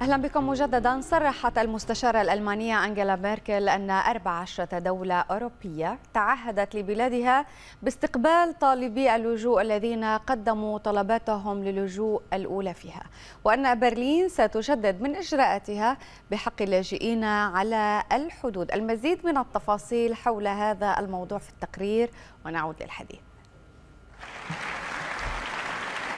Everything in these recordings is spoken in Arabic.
أهلا بكم مجددا صرحت المستشارة الألمانية أنجيلا ميركل أن 14 دولة أوروبية تعهدت لبلادها باستقبال طالبي اللجوء الذين قدموا طلباتهم للجوء الأولى فيها وأن برلين ستشدد من إجراءاتها بحق اللاجئين على الحدود المزيد من التفاصيل حول هذا الموضوع في التقرير ونعود للحديث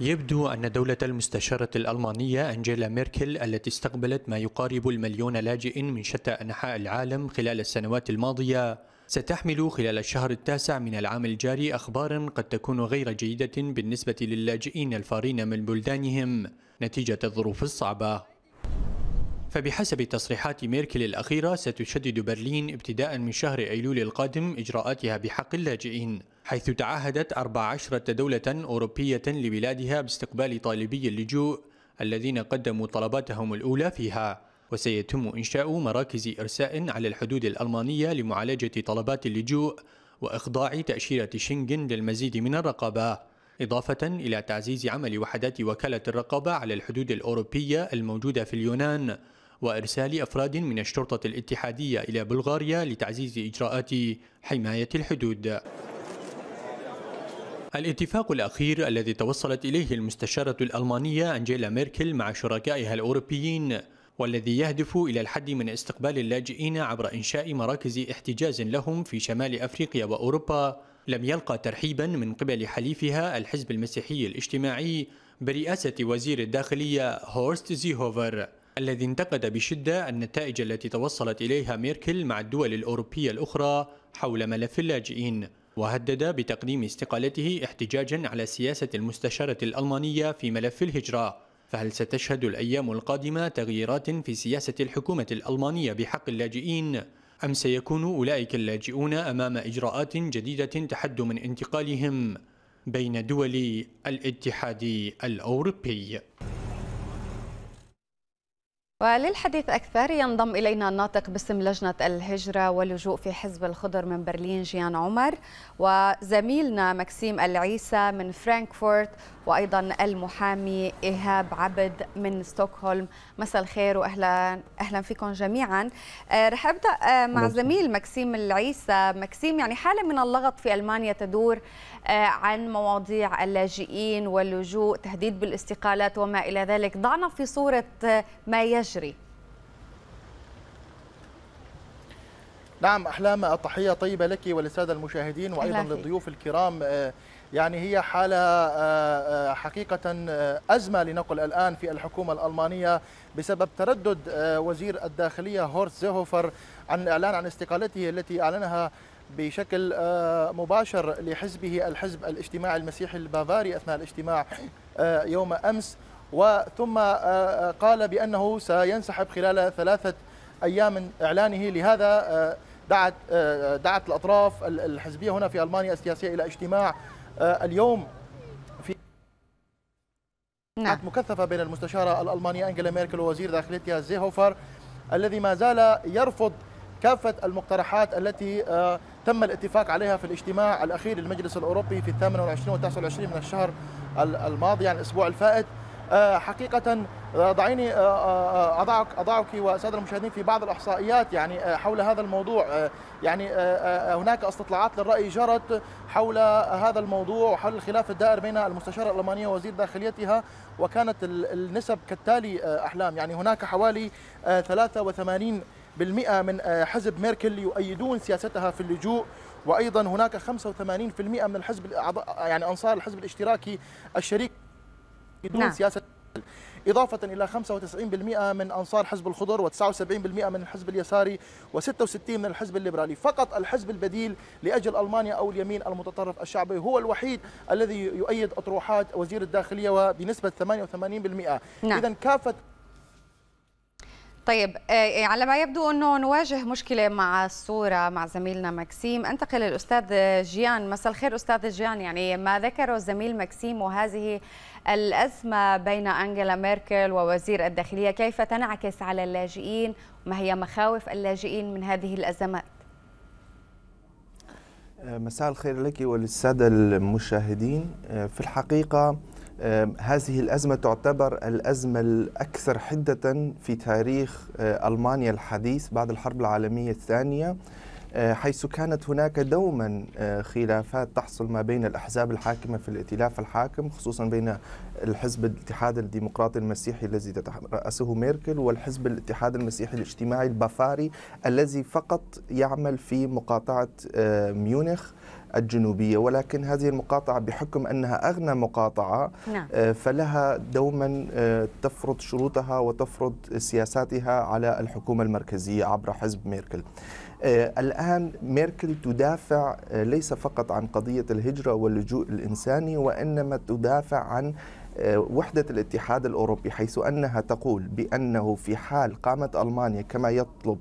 يبدو أن دولة المستشارة الألمانية أنجيلا ميركل التي استقبلت ما يقارب المليون لاجئ من شتى أنحاء العالم خلال السنوات الماضية ستحمل خلال الشهر التاسع من العام الجاري أخبار قد تكون غير جيدة بالنسبة للاجئين الفارين من بلدانهم نتيجة الظروف الصعبة فبحسب تصريحات ميركل الأخيرة ستشدد برلين ابتداء من شهر أيلول القادم إجراءاتها بحق اللاجئين حيث تعهدت 14 دولة أوروبية لبلادها باستقبال طالبي اللجوء الذين قدموا طلباتهم الأولى فيها وسيتم إنشاء مراكز إرساء على الحدود الألمانية لمعالجة طلبات اللجوء وإخضاع تأشيرة شنغن للمزيد من الرقابة إضافة إلى تعزيز عمل وحدات وكالة الرقابة على الحدود الأوروبية الموجودة في اليونان وإرسال أفراد من الشرطة الاتحادية إلى بلغاريا لتعزيز إجراءات حماية الحدود الاتفاق الأخير الذي توصلت إليه المستشارة الألمانية أنجيلا ميركل مع شركائها الأوروبيين والذي يهدف إلى الحد من استقبال اللاجئين عبر إنشاء مراكز احتجاز لهم في شمال أفريقيا وأوروبا لم يلقى ترحيبا من قبل حليفها الحزب المسيحي الاجتماعي برئاسة وزير الداخلية هورست زيهوفر الذي انتقد بشدة النتائج التي توصلت إليها ميركل مع الدول الأوروبية الأخرى حول ملف اللاجئين وهدد بتقديم استقالته احتجاجا على سياسة المستشارة الألمانية في ملف الهجرة فهل ستشهد الأيام القادمة تغييرات في سياسة الحكومة الألمانية بحق اللاجئين؟ أم سيكون أولئك اللاجئون أمام إجراءات جديدة تحد من انتقالهم بين دول الاتحاد الأوروبي؟ وللحديث أكثر ينضم إلينا الناطق باسم لجنة الهجرة واللجوء في حزب الخضر من برلين جيان عمر وزميلنا مكسيم العيسى من فرانكفورت وأيضا المحامي إيهاب عبد من ستوكهولم مساء الخير وأهلا أهلا فيكم جميعا آه، رح أبدأ آه، مع زميل مكسيم العيسى مكسيم يعني حالة من اللغط في ألمانيا تدور آه، عن مواضيع اللاجئين واللجوء تهديد بالاستقالات وما إلى ذلك ضعنا في صورة آه، ما يجري نعم أحلام تحية طيبة لك وللسادة المشاهدين وأيضا للضيوف الكرام آه، يعني هي حالة حقيقة أزمة لنقل الآن في الحكومة الألمانية بسبب تردد وزير الداخلية هورت زيهوفر عن الإعلان عن استقالته التي أعلنها بشكل آه، مباشر لحزبه الحزب الاجتماعي المسيحي البافاري أثناء الاجتماع آه، يوم أمس وثم آه، قال بأنه سينسحب خلال ثلاثة أيام من إعلانه لهذا دعت دعت الأطراف الحزبية هنا في ألمانيا السياسية إلى اجتماع اليوم في نعم. مكثفة بين المستشارة الألمانية انجلا ميركل ووزير داخلية زيهوفر الذي ما زال يرفض كافة المقترحات التي تم الاتفاق عليها في الاجتماع الأخير للمجلس الأوروبي في 28 و 29 من الشهر الماضي يعني الأسبوع الفائت آه، حقيقة ضعيني آه، آه، أضعك أضعك والسادة المشاهدين في بعض الإحصائيات يعني حول هذا الموضوع يعني هناك استطلاعات للرأي جرت حول هذا الموضوع وحول الخلاف الدائر بين المستشارة الألمانية ووزير داخليتها وكانت النسب كالتالي أحلام يعني هناك حوالي 83 بالمئة من آه، حزب ميركل يؤيدون سياستها في اللجوء وأيضا هناك 85% من الحزب يعني أنصار الحزب الاشتراكي الشريك يؤيدون نعم. سياسة إضافة إلى 95% من أنصار حزب الخضر و79% من الحزب اليساري و66 من الحزب الليبرالي فقط الحزب البديل لأجل ألمانيا أو اليمين المتطرف الشعبي هو الوحيد الذي يؤيد أطروحات وزير الداخلية وبنسبة 88% نعم. إذا كافة طيب آه، آه، على ما يبدو انه نواجه مشكله مع الصوره مع زميلنا مكسيم انتقل الاستاذ جيان مساء الخير استاذ جيان يعني ما ذكره الزميل مكسيم وهذه الازمه بين انجيلا ميركل ووزير الداخليه كيف تنعكس على اللاجئين ما هي مخاوف اللاجئين من هذه الازمات آه، مساء الخير لك وللساده المشاهدين في الحقيقه هذه الأزمة تعتبر الأزمة الأكثر حدة في تاريخ آه، ألمانيا الحديث بعد الحرب العالمية الثانية آه، حيث كانت هناك دوما آه، خلافات تحصل ما بين الأحزاب الحاكمة في الائتلاف الحاكم خصوصا بين الحزب الاتحاد الديمقراطي المسيحي الذي رأسه ميركل والحزب الاتحاد المسيحي الاجتماعي البافاري الذي فقط يعمل في مقاطعة ميونخ الجنوبية ولكن هذه المقاطعة بحكم أنها أغنى مقاطعة نعم. آه، فلها دوما آه، تفرض شروطها وتفرض سياساتها على الحكومة المركزية عبر حزب ميركل آه، الآن ميركل تدافع ليس فقط عن قضية الهجرة واللجوء الإنساني وإنما تدافع عن آه، وحدة الاتحاد الأوروبي حيث أنها تقول بأنه في حال قامت ألمانيا كما يطلب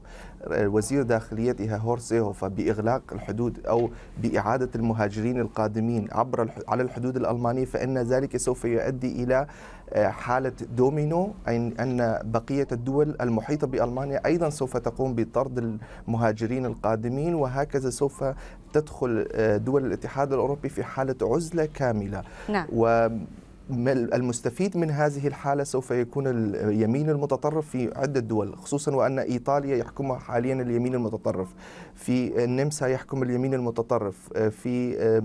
آه، وزير داخليتها هورسيهوفا بإغلاق الحدود أو بإعادة المهاجرين القادمين عبر على الحدود الألمانية فإن ذلك سوف يؤدي إلى آه، حالة دومينو أن بقية الدول المحيطة بألمانيا أيضا سوف تقوم بطرد المهاجرين القادمين وهكذا سوف تدخل دول الاتحاد الأوروبي في حالة عزلة كاملة نعم. و المستفيد من هذه الحالة سوف يكون اليمين المتطرف في عدة دول خصوصا وأن إيطاليا يحكمها حاليا اليمين المتطرف في آه، النمسا يحكم اليمين المتطرف آه، في آه،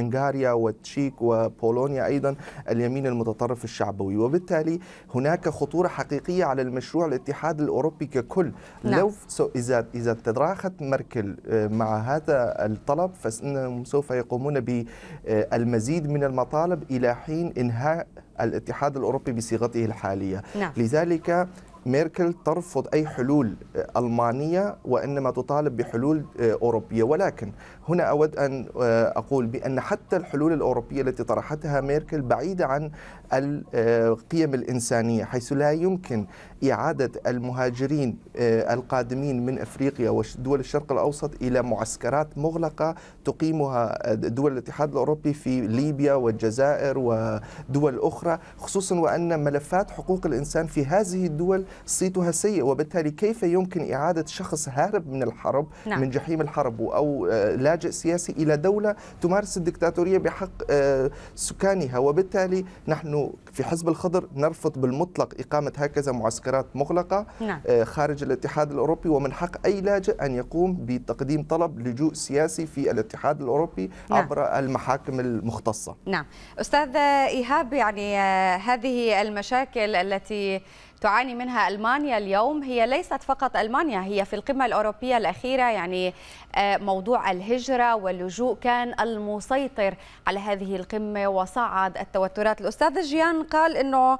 هنغاريا والتشيك وبولونيا أيضا اليمين المتطرف الشعبوي وبالتالي هناك خطورة حقيقية على المشروع الاتحاد الأوروبي ككل نعم. لو إذا إذا تدراخت ميركل مع هذا الطلب فإنهم سوف يقومون بالمزيد من المطالب إلى حين إنهاء الاتحاد الأوروبي بصيغته الحالية نعم. لذلك ميركل ترفض أي حلول ألمانية وإنما تطالب بحلول آه، أوروبية ولكن هنا أود أن آه، أقول بأن حتى الحلول الأوروبية التي طرحتها ميركل بعيدة عن القيم آه، الإنسانية حيث لا يمكن إعادة المهاجرين القادمين من أفريقيا ودول الشرق الأوسط إلى معسكرات مغلقة تقيمها دول الاتحاد الأوروبي في ليبيا والجزائر ودول أخرى خصوصا وأن ملفات حقوق الإنسان في هذه الدول صيتها سيء وبالتالي كيف يمكن إعادة شخص هارب من الحرب نعم. من جحيم الحرب أو آه، لاجئ سياسي إلى دولة تمارس الدكتاتورية بحق آه، سكانها وبالتالي نحن في حزب الخضر نرفض بالمطلق إقامة هكذا معسكرات مغلقة نعم. آه، خارج الاتحاد الأوروبي ومن حق أي لاجئ أن يقوم بتقديم طلب لجوء سياسي في الاتحاد الأوروبي نعم. عبر المحاكم المختصة نعم أستاذ إيهاب يعني هذه المشاكل التي تعاني منها المانيا اليوم هي ليست فقط المانيا هي في القمه الاوروبيه الاخيره يعني آه، موضوع الهجره واللجوء كان المسيطر على هذه القمه وصعد التوترات الاستاذ جيان قال انه آه،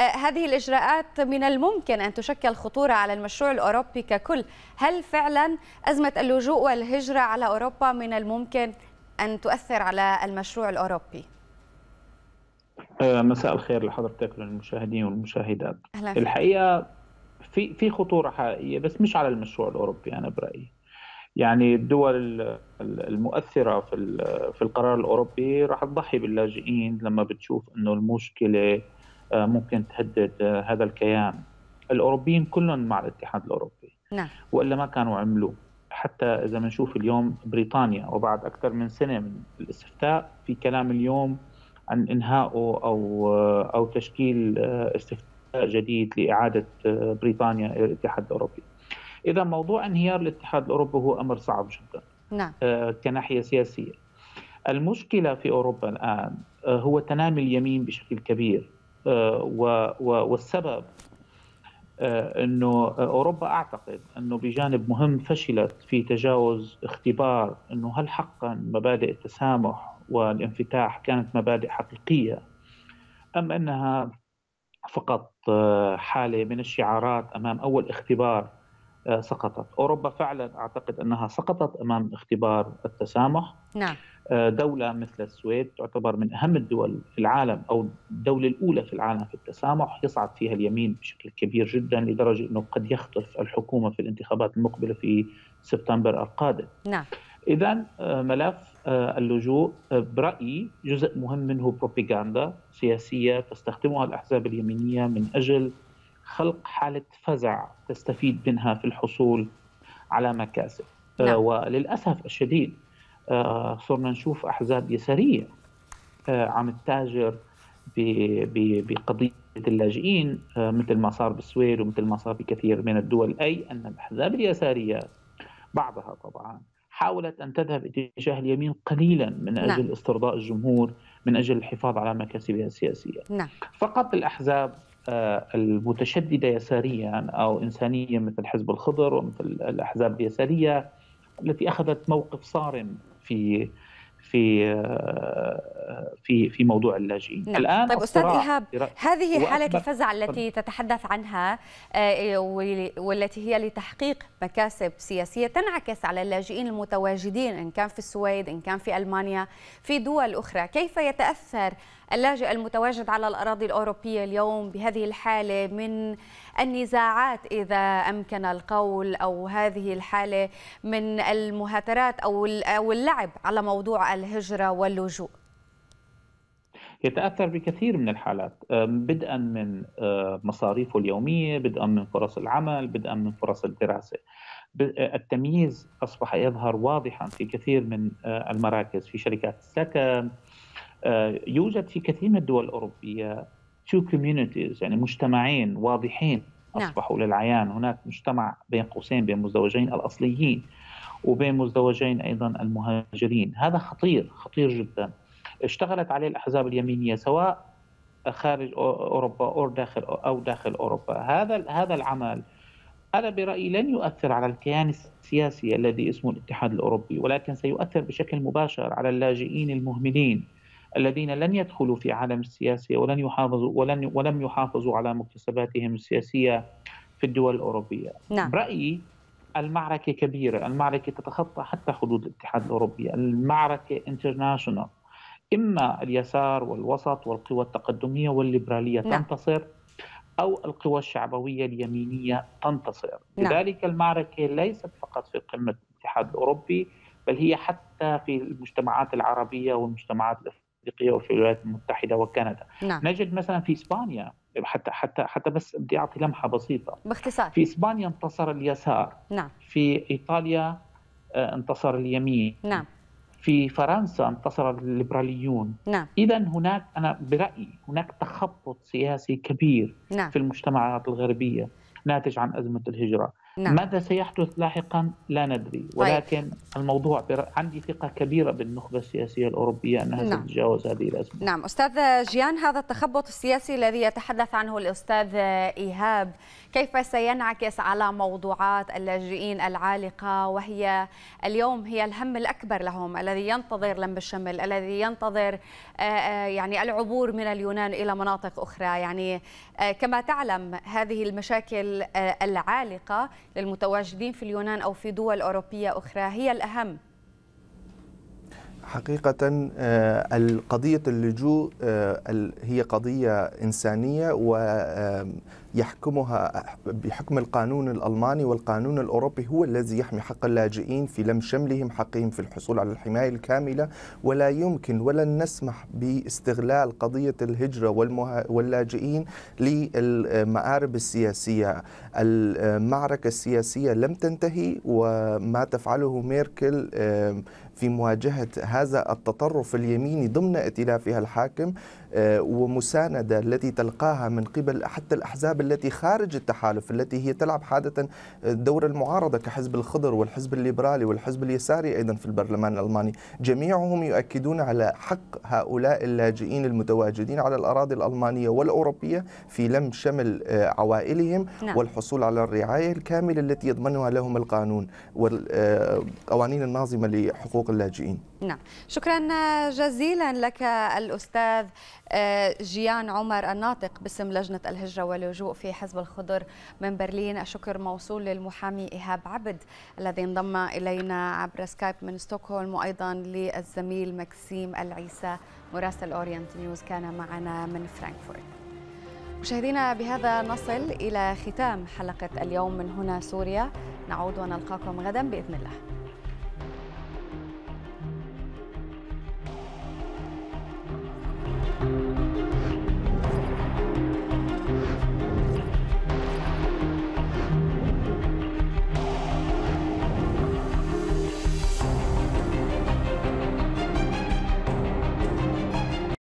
هذه الإجراءات من الممكن أن تشكل خطورة على المشروع الأوروبي ككل هل فعلا أزمة اللجوء والهجرة على أوروبا من الممكن أن تؤثر على المشروع الأوروبي؟ آه، مساء الخير لحضرتك وللمشاهدين والمشاهدات أهلا الحقيقه في في خطوره حقيقيه بس مش على المشروع الاوروبي انا برايي يعني الدول المؤثره في في القرار الاوروبي راح تضحي باللاجئين لما بتشوف انه المشكله آه، ممكن تهدد آه، هذا الكيان الاوروبيين كلهم مع الاتحاد الاوروبي نعم والا ما كانوا عملوا حتى اذا بنشوف اليوم بريطانيا وبعد اكثر من سنه من الاستفتاء في كلام اليوم عن انهائه او آه، او تشكيل آه، استفتاء جديد لاعاده آه، بريطانيا الى الاتحاد الاوروبي. اذا موضوع انهيار الاتحاد الاوروبي هو امر صعب جدا. نعم. كناحيه سياسيه. المشكله في اوروبا الان هو تنامي اليمين بشكل كبير والسبب انه اوروبا اعتقد انه بجانب مهم فشلت في تجاوز اختبار انه هل حقا مبادئ التسامح والانفتاح كانت مبادئ حقيقيه ام انها فقط آه، حاله من الشعارات امام اول اختبار آه، سقطت، اوروبا فعلا اعتقد انها سقطت امام اختبار التسامح. نعم. آه، دوله مثل السويد تعتبر من اهم الدول في العالم او الدوله الاولى في العالم في التسامح، يصعد فيها اليمين بشكل كبير جدا لدرجه انه قد يخطف الحكومه في الانتخابات المقبله في سبتمبر القادم. نعم. اذا ملف آه، اللجوء آه، برأيي جزء مهم منه بروباغندا سياسية تستخدمها الأحزاب اليمينية من أجل خلق حالة فزع تستفيد منها في الحصول على مكاسب آه، نعم. وللأسف الشديد صرنا نشوف أحزاب يسارية عم تتاجر بقضية اللاجئين مثل ما صار بالسويد ومثل ما صار بكثير من الدول أي أن الأحزاب اليسارية بعضها طبعا حاولت أن تذهب اتجاه اليمين قليلا من أجل نعم. استرضاء الجمهور من أجل الحفاظ على مكاسبها السياسية نعم. فقط الأحزاب آه، المتشددة يساريا أو إنسانية مثل حزب الخضر ومثل الأحزاب اليسارية التي أخذت موقف صارم في في آه، في في موضوع اللاجئين نعم. الان طيب استاذ ايهاب هذه حاله الفزع التي تتحدث عنها آه، والتي هي لتحقيق مكاسب سياسيه تنعكس على اللاجئين المتواجدين ان كان في السويد ان كان في المانيا في دول اخرى كيف يتاثر اللاجئ المتواجد على الأراضي الأوروبية اليوم بهذه الحالة من النزاعات إذا أمكن القول أو هذه الحالة من المهاترات أو اللعب على موضوع الهجرة واللجوء يتاثر بكثير من الحالات بدءا من مصاريفه اليوميه بدءا من فرص العمل بدءا من فرص الدراسه التمييز اصبح يظهر واضحا في كثير من المراكز في شركات السكن آه، يوجد في كثير من الدول الأوروبية تو كوميونيتيز يعني مجتمعين واضحين نعم. أصبحوا نعم. للعيان هناك مجتمع بين قوسين بين مزدوجين الأصليين وبين مزدوجين أيضا المهاجرين هذا خطير خطير جدا اشتغلت عليه الأحزاب اليمينية سواء خارج أوروبا أو داخل أو داخل أوروبا هذا هذا العمل أنا برأيي لن يؤثر على الكيان السياسي الذي اسمه الاتحاد الأوروبي ولكن سيؤثر بشكل مباشر على اللاجئين المهملين الذين لن يدخلوا في عالم السياسي ولن يحافظوا ولن ولم يحافظوا على مكتسباتهم السياسية في الدول الأوروبية نعم. برايي المعركة كبيرة المعركة تتخطى حتى حدود الاتحاد الأوروبي المعركة انترناشونال إما اليسار والوسط والقوى التقدمية والليبرالية نعم. تنتصر أو القوى الشعبوية اليمينية تنتصر نعم. لذلك المعركة ليست فقط في قمة الاتحاد الأوروبي بل هي حتى في المجتمعات العربية والمجتمعات الأفريقية الافريقيه وفي الولايات المتحده وكندا نعم. نجد مثلا في اسبانيا حتى حتى حتى بس بدي اعطي لمحه بسيطه باختصار في اسبانيا انتصر اليسار نعم في ايطاليا آه، انتصر اليمين نعم في فرنسا انتصر الليبراليون نعم. اذا هناك انا برايي هناك تخبط سياسي كبير نعم. في المجتمعات الغربيه ناتج عن ازمه الهجره نعم. ماذا سيحدث لاحقا لا ندري طيب. ولكن طيب. الموضوع بر... عندي ثقة كبيرة بالنخبة السياسية الأوروبية أنها نعم. ستتجاوز هذه الأزمة نعم أستاذ جيان هذا التخبط السياسي الذي يتحدث عنه الأستاذ إيهاب كيف سينعكس على موضوعات اللاجئين العالقة وهي اليوم هي الهم الأكبر لهم الذي ينتظر لم الشمل الذي ينتظر آه، آه، يعني العبور من اليونان إلى مناطق أخرى يعني آه، كما تعلم هذه المشاكل العالقة للمتواجدين في اليونان أو في دول أوروبية أخرى هي الأهم؟ حقيقة آه، قضية اللجوء آه، هي قضية إنسانية و يحكمها بحكم القانون الألماني والقانون الأوروبي هو الذي يحمي حق اللاجئين في لم شملهم حقهم في الحصول على الحماية الكاملة ولا يمكن ولن نسمح باستغلال قضية الهجرة واللاجئين للمآرب السياسية المعركة السياسية لم تنتهي وما تفعله ميركل في مواجهة هذا التطرف اليميني ضمن ائتلافها الحاكم آه، ومساندة التي تلقاها من قبل حتى الأحزاب التي خارج التحالف التي هي تلعب حادة آه، دور المعارضة كحزب الخضر والحزب الليبرالي والحزب اليساري أيضا في البرلمان الألماني جميعهم يؤكدون على حق هؤلاء اللاجئين المتواجدين على الأراضي الألمانية والأوروبية في لم شمل آه، عوائلهم نعم. والحصول على الرعاية الكاملة التي يضمنها لهم القانون والقوانين آه، الناظمة لحقوق اللاجئين نعم شكرا آه، جزيلا لك الأستاذ آه، جيان عمر الناطق باسم لجنة الهجرة واللجوء في حزب الخضر من برلين الشكر موصول للمحامي إيهاب عبد الذي انضم إلينا عبر سكايب من ستوكهولم وأيضا للزميل مكسيم العيسى مراسل أورينت نيوز كان معنا من فرانكفورت مشاهدينا بهذا نصل إلى ختام حلقة اليوم من هنا سوريا نعود ونلقاكم غدا بإذن الله